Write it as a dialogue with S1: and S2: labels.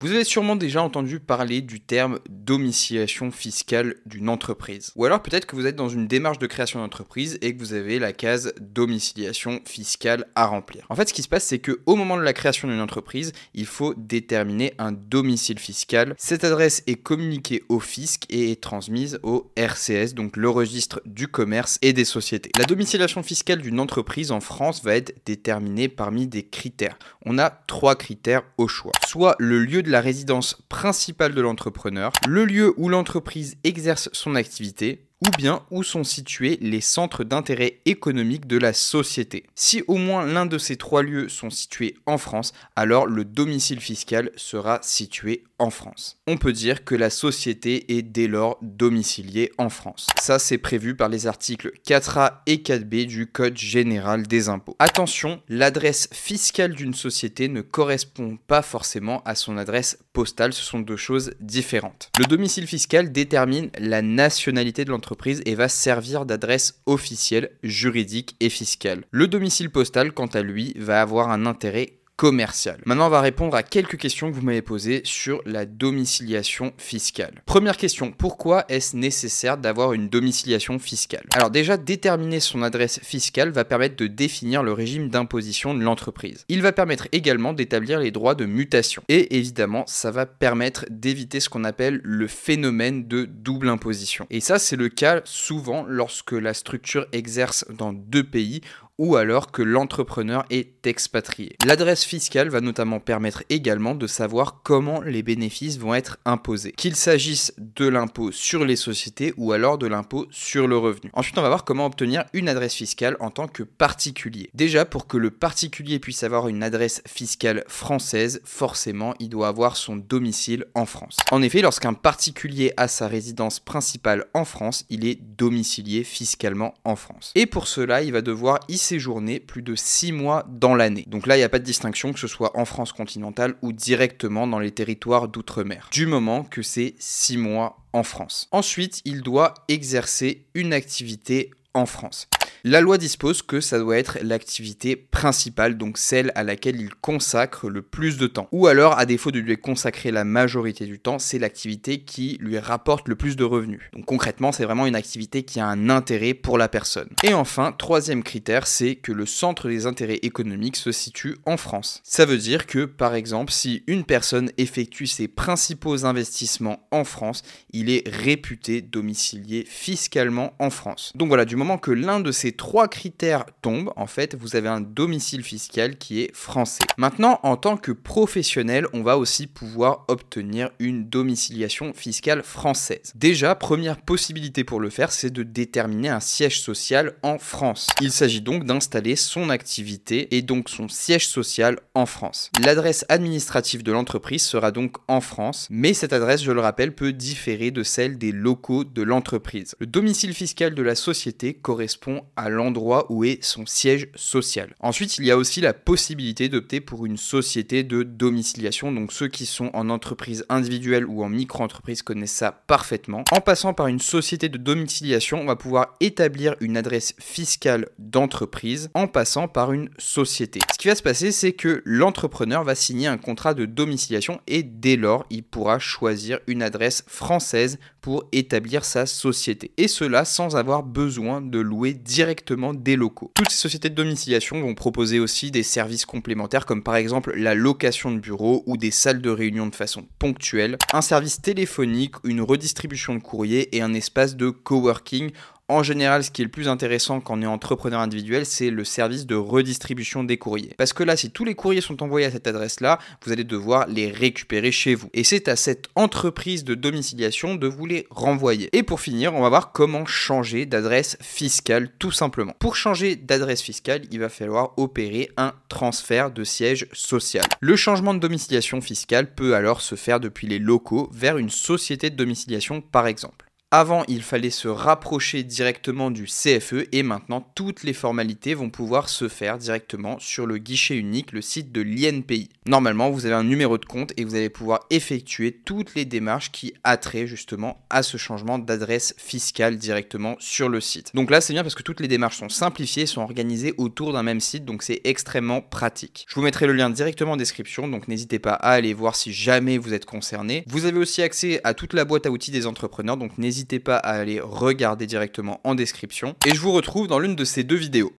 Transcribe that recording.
S1: Vous avez sûrement déjà entendu parler du terme domiciliation fiscale d'une entreprise. Ou alors peut-être que vous êtes dans une démarche de création d'entreprise et que vous avez la case domiciliation fiscale à remplir. En fait, ce qui se passe, c'est qu'au moment de la création d'une entreprise, il faut déterminer un domicile fiscal. Cette adresse est communiquée au fisc et est transmise au RCS, donc le registre du commerce et des sociétés. La domiciliation fiscale d'une entreprise en France va être déterminée parmi des critères. On a trois critères au choix. Soit le lieu de la résidence principale de l'entrepreneur, le lieu où l'entreprise exerce son activité, ou bien où sont situés les centres d'intérêt économique de la société. Si au moins l'un de ces trois lieux sont situés en France, alors le domicile fiscal sera situé en France. On peut dire que la société est dès lors domiciliée en France. Ça, c'est prévu par les articles 4A et 4B du Code général des impôts. Attention, l'adresse fiscale d'une société ne correspond pas forcément à son adresse ce sont deux choses différentes. Le domicile fiscal détermine la nationalité de l'entreprise et va servir d'adresse officielle, juridique et fiscale. Le domicile postal, quant à lui, va avoir un intérêt commercial. Maintenant, on va répondre à quelques questions que vous m'avez posées sur la domiciliation fiscale. Première question, pourquoi est-ce nécessaire d'avoir une domiciliation fiscale Alors déjà, déterminer son adresse fiscale va permettre de définir le régime d'imposition de l'entreprise. Il va permettre également d'établir les droits de mutation. Et évidemment, ça va permettre d'éviter ce qu'on appelle le phénomène de double imposition. Et ça, c'est le cas souvent lorsque la structure exerce dans deux pays ou alors que l'entrepreneur est expatrié. L'adresse fiscale va notamment permettre également de savoir comment les bénéfices vont être imposés, qu'il s'agisse de l'impôt sur les sociétés ou alors de l'impôt sur le revenu. Ensuite, on va voir comment obtenir une adresse fiscale en tant que particulier. Déjà, pour que le particulier puisse avoir une adresse fiscale française, forcément, il doit avoir son domicile en France. En effet, lorsqu'un particulier a sa résidence principale en France, il est domicilié fiscalement en France. Et pour cela, il va devoir séjourner plus de six mois dans l'année. Donc là, il n'y a pas de distinction que ce soit en France continentale ou directement dans les territoires d'outre-mer, du moment que c'est six mois en France. Ensuite, il doit exercer une activité en France. La loi dispose que ça doit être l'activité principale, donc celle à laquelle il consacre le plus de temps. Ou alors, à défaut de lui consacrer la majorité du temps, c'est l'activité qui lui rapporte le plus de revenus. Donc concrètement, c'est vraiment une activité qui a un intérêt pour la personne. Et enfin, troisième critère, c'est que le centre des intérêts économiques se situe en France. Ça veut dire que, par exemple, si une personne effectue ses principaux investissements en France, il est réputé domicilié fiscalement en France. Donc voilà, du moment que l'un de ces trois critères tombent, en fait, vous avez un domicile fiscal qui est français. Maintenant, en tant que professionnel, on va aussi pouvoir obtenir une domiciliation fiscale française. Déjà, première possibilité pour le faire, c'est de déterminer un siège social en France. Il s'agit donc d'installer son activité et donc son siège social en France. L'adresse administrative de l'entreprise sera donc en France, mais cette adresse, je le rappelle, peut différer de celle des locaux de l'entreprise. Le domicile fiscal de la société correspond l'endroit où est son siège social. Ensuite, il y a aussi la possibilité d'opter pour une société de domiciliation, donc ceux qui sont en entreprise individuelle ou en micro-entreprise connaissent ça parfaitement. En passant par une société de domiciliation, on va pouvoir établir une adresse fiscale d'entreprise en passant par une société. Ce qui va se passer, c'est que l'entrepreneur va signer un contrat de domiciliation et dès lors, il pourra choisir une adresse française pour établir sa société. Et cela sans avoir besoin de louer directement des locaux. Toutes ces sociétés de domiciliation vont proposer aussi des services complémentaires comme par exemple la location de bureaux ou des salles de réunion de façon ponctuelle, un service téléphonique, une redistribution de courrier et un espace de coworking en général, ce qui est le plus intéressant quand on est entrepreneur individuel, c'est le service de redistribution des courriers. Parce que là, si tous les courriers sont envoyés à cette adresse-là, vous allez devoir les récupérer chez vous. Et c'est à cette entreprise de domiciliation de vous les renvoyer. Et pour finir, on va voir comment changer d'adresse fiscale, tout simplement. Pour changer d'adresse fiscale, il va falloir opérer un transfert de siège social. Le changement de domiciliation fiscale peut alors se faire depuis les locaux vers une société de domiciliation, par exemple. Avant, il fallait se rapprocher directement du CFE et maintenant, toutes les formalités vont pouvoir se faire directement sur le guichet unique, le site de l'INPI. Normalement, vous avez un numéro de compte et vous allez pouvoir effectuer toutes les démarches qui attraient justement à ce changement d'adresse fiscale directement sur le site. Donc là, c'est bien parce que toutes les démarches sont simplifiées, sont organisées autour d'un même site, donc c'est extrêmement pratique. Je vous mettrai le lien directement en description, donc n'hésitez pas à aller voir si jamais vous êtes concerné. Vous avez aussi accès à toute la boîte à outils des entrepreneurs, donc n'hésitez n'hésitez pas à aller regarder directement en description. Et je vous retrouve dans l'une de ces deux vidéos.